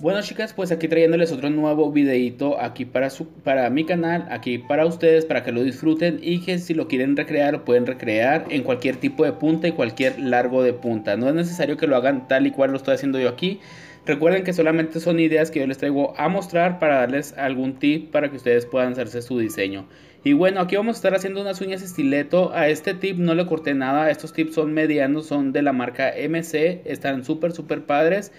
Bueno chicas, pues aquí trayéndoles otro nuevo videito aquí para, para mi canal, aquí para ustedes, para que lo disfruten y que si lo quieren recrear lo pueden recrear en cualquier tipo de punta y cualquier largo de punta. No es necesario que lo hagan tal y cual lo estoy haciendo yo aquí. Recuerden que solamente son ideas que yo les traigo a mostrar para darles algún tip para que ustedes puedan hacerse su diseño. Y bueno, aquí vamos a estar haciendo unas uñas estileto. A este tip no le corté nada. Estos tips son medianos, son de la marca MC. Están súper, súper padres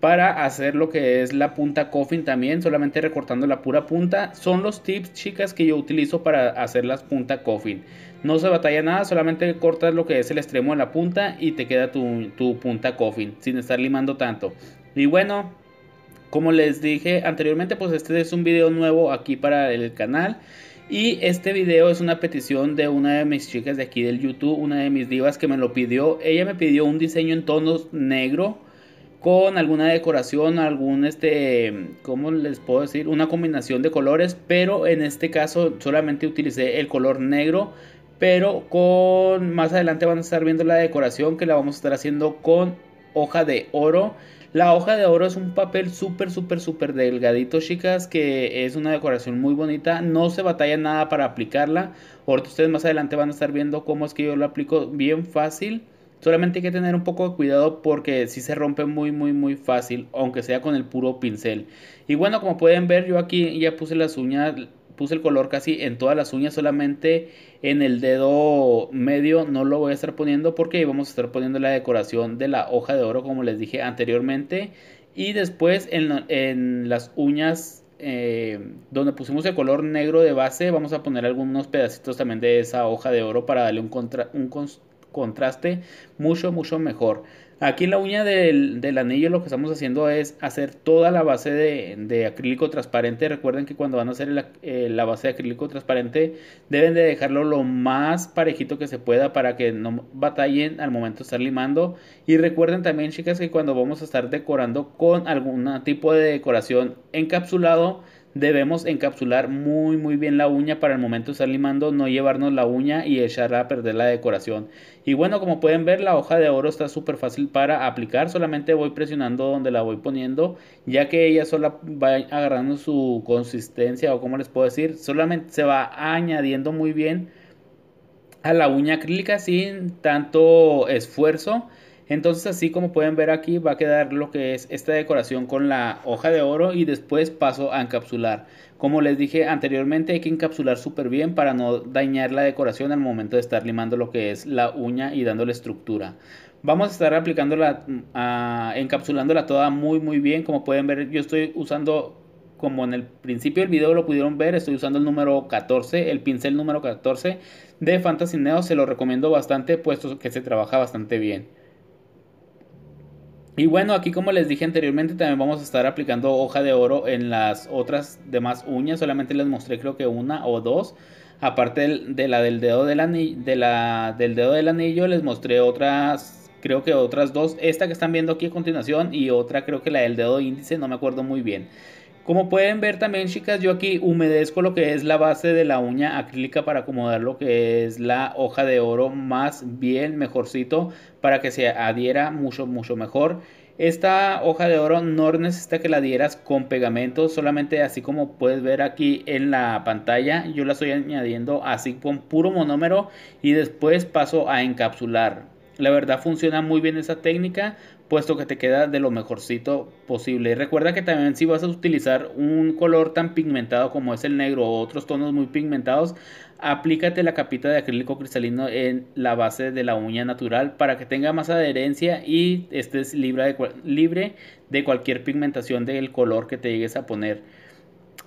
para hacer lo que es la punta coffin también, solamente recortando la pura punta. Son los tips, chicas, que yo utilizo para hacer las punta coffin. No se batalla nada, solamente cortas lo que es el extremo de la punta y te queda tu, tu punta coffin sin estar limando tanto. Y bueno, como les dije anteriormente, pues este es un video nuevo aquí para el canal. Y este video es una petición de una de mis chicas de aquí del YouTube, una de mis divas que me lo pidió. Ella me pidió un diseño en tonos negro con alguna decoración, algún este, ¿cómo les puedo decir? Una combinación de colores, pero en este caso solamente utilicé el color negro, pero con más adelante van a estar viendo la decoración que la vamos a estar haciendo con hoja de oro la hoja de oro es un papel súper, súper, súper delgadito, chicas, que es una decoración muy bonita. No se batalla nada para aplicarla. Ahorita ustedes más adelante van a estar viendo cómo es que yo lo aplico bien fácil. Solamente hay que tener un poco de cuidado porque si se rompe muy muy muy fácil, aunque sea con el puro pincel. Y bueno, como pueden ver, yo aquí ya puse las uñas puse el color casi en todas las uñas, solamente en el dedo medio no lo voy a estar poniendo porque vamos a estar poniendo la decoración de la hoja de oro como les dije anteriormente. Y después en, las uñas eh, donde pusimos el color negro de base, vamos a poner algunos pedacitos también de esa hoja de oro para darle un, contra, un, contraste mucho, mucho mejor. Aquí en la uña del, anillo lo que estamos haciendo es hacer toda la base de, acrílico transparente. Recuerden que cuando van a hacer eh, la base de acrílico transparente deben de dejarlo lo más parejito que se pueda para que no batallen al momento de estar limando. Y recuerden también chicas que cuando vamos a estar decorando con algún tipo de decoración encapsulado Debemos encapsular muy muy bien la uña para el momento de estar limando, no llevarnos la uña y echarla a perder la decoración. Y bueno, como pueden ver, la hoja de oro está súper fácil para aplicar, solamente voy presionando donde la voy poniendo, ya que ella sola va agarrando su consistencia o como les puedo decir, solamente se va añadiendo muy bien a la uña acrílica sin tanto esfuerzo entonces así como pueden ver aquí va a quedar lo que es esta decoración con la hoja de oro y después paso a encapsular. Como les dije anteriormente hay que encapsular súper bien para no dañar la decoración al momento de estar limando lo que es la uña y dándole estructura. Vamos a estar aplicándola, la, ah, encapsulándola toda muy muy bien. Como pueden ver yo estoy usando como en el principio del video lo pudieron ver, estoy usando el número 14, el pincel número 14 de Fantasy Neo. Se lo recomiendo bastante, puesto que se trabaja bastante bien. Y bueno, aquí como les dije anteriormente, también vamos a estar aplicando hoja de oro en las otras demás uñas. Solamente les mostré creo que una o dos. Aparte de la del dedo del anillo, del dedo del anillo les mostré otras, creo que otras dos. Esta que están viendo aquí a continuación y otra creo que la del dedo índice, no me acuerdo muy bien. Como pueden ver también chicas, yo aquí humedezco lo que es la base de la uña acrílica para acomodar lo que es la hoja de oro más bien mejorcito para que se adhiera mucho mucho mejor. Esta hoja de oro no necesita que la adhieras con pegamento, solamente así como puedes ver aquí en la pantalla, yo la estoy añadiendo así con puro monómero y después paso a encapsular. La verdad funciona muy bien esa técnica puesto que te queda de lo mejorcito posible. Recuerda que también si vas a utilizar un color tan pigmentado como es el negro o otros tonos muy pigmentados, aplícate la capita de acrílico cristalino en la base de la uña natural para que tenga más adherencia y estés libre de, libre de cualquier pigmentación del color que te llegues a poner.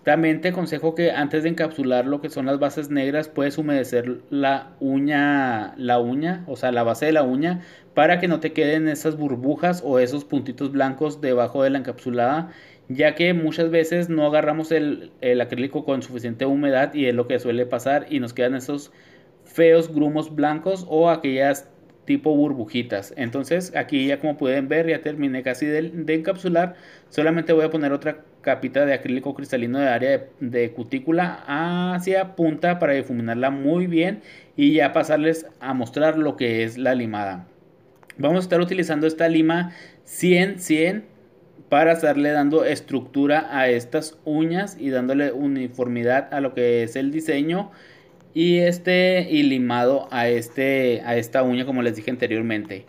También te aconsejo que antes de encapsular lo que son las bases negras, puedes humedecer la uña, la uña, o sea, la base de la uña, para que no te queden esas burbujas o esos puntitos blancos debajo de la encapsulada, ya que muchas veces no agarramos el, acrílico con suficiente humedad y es lo que suele pasar y nos quedan esos feos grumos blancos o aquellas tipo burbujitas. Entonces aquí ya como pueden ver ya terminé casi de, encapsular. Solamente voy a poner otra capita de acrílico cristalino de área de, de, cutícula hacia punta para difuminarla muy bien y ya pasarles a mostrar lo que es la limada. Vamos a estar utilizando esta lima 100-100 para estarle dando estructura a estas uñas y dándole uniformidad a lo que es el diseño y este y limado a este a esta uña como les dije anteriormente.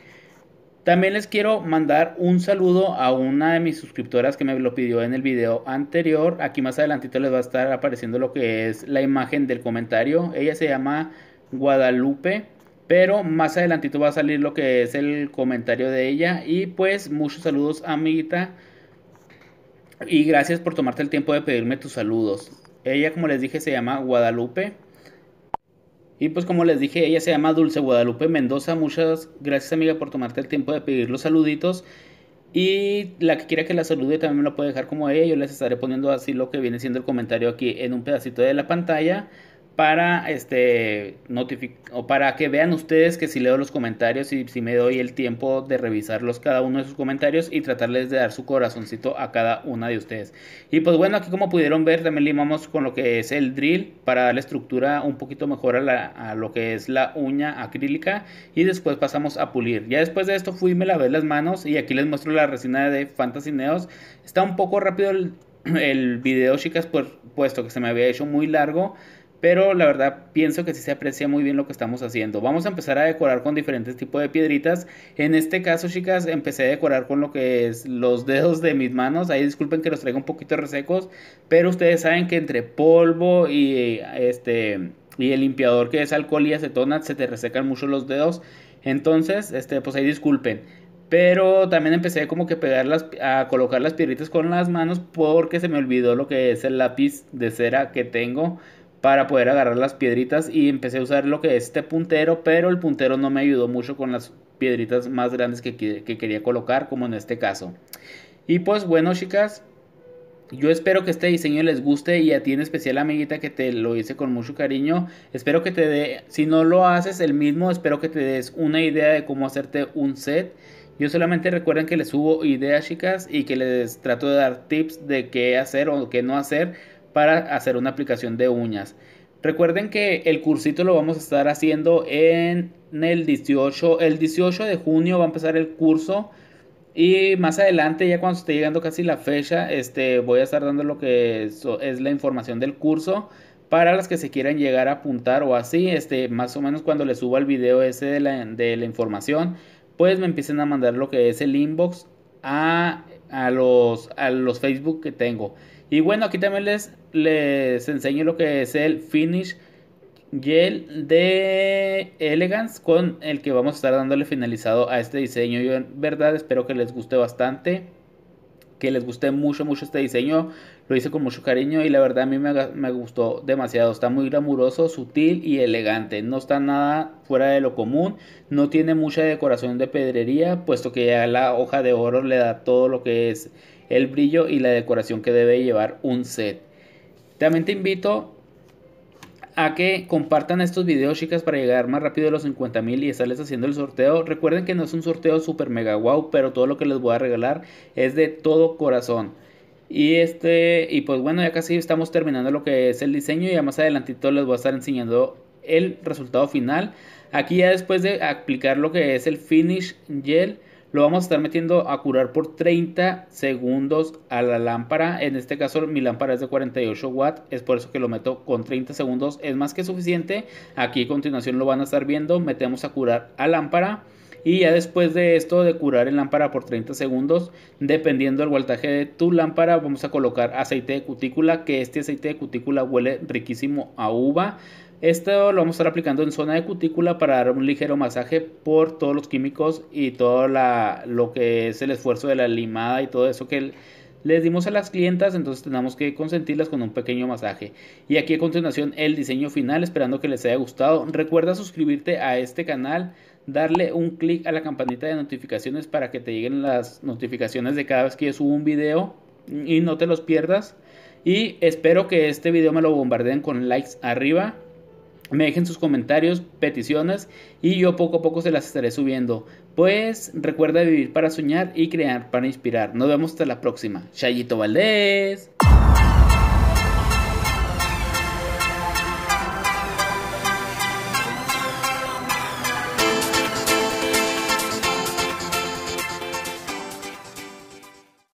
También les quiero mandar un saludo a una de mis suscriptoras que me lo pidió en el video anterior. Aquí más adelantito les va a estar apareciendo lo que es la imagen del comentario. Ella se llama Guadalupe, pero más adelantito va a salir lo que es el comentario de ella. Y pues muchos saludos amiguita y gracias por tomarte el tiempo de pedirme tus saludos. Ella como les dije se llama Guadalupe. Y pues como les dije, ella se llama Dulce Guadalupe Mendoza. Muchas gracias amiga por tomarte el tiempo de pedir los saluditos. Y la que quiera que la salude también me lo puede dejar como ella. Yo les estaré poniendo así lo que viene siendo el comentario aquí en un pedacito de la pantalla para este para que vean ustedes que si leo los comentarios y si me doy el tiempo de revisarlos cada uno de sus comentarios y tratarles de dar su corazoncito a cada una de ustedes. Y pues bueno, aquí como pudieron ver también limamos con lo que es el drill para darle estructura un poquito mejor a, la, lo que es la uña acrílica y después pasamos a pulir. Ya después de esto fui me lavé las manos y aquí les muestro la resina de Fantasy Neos. Está un poco rápido el, video chicas puesto que se me había hecho muy largo pero la verdad pienso que sí se aprecia muy bien lo que estamos haciendo. Vamos a empezar a decorar con diferentes tipos de piedritas. En este caso, chicas, empecé a decorar con lo que es los dedos de mis manos. Ahí disculpen que los traigo un poquito resecos, pero ustedes saben que entre polvo y este y el limpiador que es alcohol y acetona se te resecan mucho los dedos. Entonces, este pues ahí disculpen. Pero también empecé como que pegarlas, a colocar las piedritas con las manos porque se me olvidó lo que es el lápiz de cera que tengo para poder agarrar las piedritas y empecé a usar lo que es este puntero, pero el puntero no me ayudó mucho con las piedritas más grandes que, quería colocar, como en este caso. Y pues bueno chicas, yo espero que este diseño les guste y a ti en especial amiguita que te lo hice con mucho cariño. Espero que te dé, si no lo haces el mismo, espero que te des una idea de cómo hacerte un set. Yo solamente recuerden que les subo ideas chicas y que les trato de dar tips de qué hacer o qué no hacer para hacer una aplicación de uñas. Recuerden que el cursito lo vamos a estar haciendo en el 18, el 18 de junio va a empezar el curso y más adelante ya cuando esté llegando casi la fecha, este voy a estar dando lo que es, la información del curso para las que se quieran llegar a apuntar o así, este más o menos cuando les suba el video ese de la, de la información, pues me empiecen a mandar lo que es el inbox a a los, a los Facebook que tengo. Y bueno, aquí también les, les enseño lo que es el Finish Gel de Elegance con el que vamos a estar dándole finalizado a este diseño. Yo en verdad espero que les guste bastante que les guste mucho, mucho este diseño. Lo hice con mucho cariño y la verdad a mí me, gustó demasiado. Está muy glamuroso, sutil y elegante. No está nada fuera de lo común. No tiene mucha decoración de pedrería, puesto que ya la hoja de oro le da todo lo que es el brillo y la decoración que debe llevar un set. También te invito a que compartan estos videos, chicas, para llegar más rápido a los 50 mil y estarles haciendo el sorteo. Recuerden que no es un sorteo super mega wow, pero todo lo que les voy a regalar es de todo corazón. Y este, y pues bueno, ya casi estamos terminando lo que es el diseño. Y ya más adelantito les voy a estar enseñando el resultado final. Aquí ya después de aplicar lo que es el finish gel lo vamos a estar metiendo a curar por 30 segundos a la lámpara. En este caso mi lámpara es de 48 watts, es por eso que lo meto con 30 segundos, es más que suficiente. Aquí a continuación lo van a estar viendo, metemos a curar a lámpara y ya después de esto, de curar el lámpara por 30 segundos, dependiendo del voltaje de tu lámpara, vamos a colocar aceite de cutícula, que este aceite de cutícula huele riquísimo a uva. Esto lo vamos a estar aplicando en zona de cutícula para dar un ligero masaje por todos los químicos y todo la, lo que es el esfuerzo de la limada y todo eso que les dimos a las clientas, entonces tenemos que consentirlas con un pequeño masaje. Y aquí a continuación el diseño final, esperando que les haya gustado. Recuerda suscribirte a este canal darle un clic a la campanita de notificaciones para que te lleguen las notificaciones de cada vez que yo subo un video y no te los pierdas. Y espero que este video me lo bombardeen con likes arriba. Me dejen sus comentarios, peticiones y yo poco a poco se las estaré subiendo. Pues recuerda vivir para soñar y crear para inspirar. Nos vemos hasta la próxima. Chayito Valdés.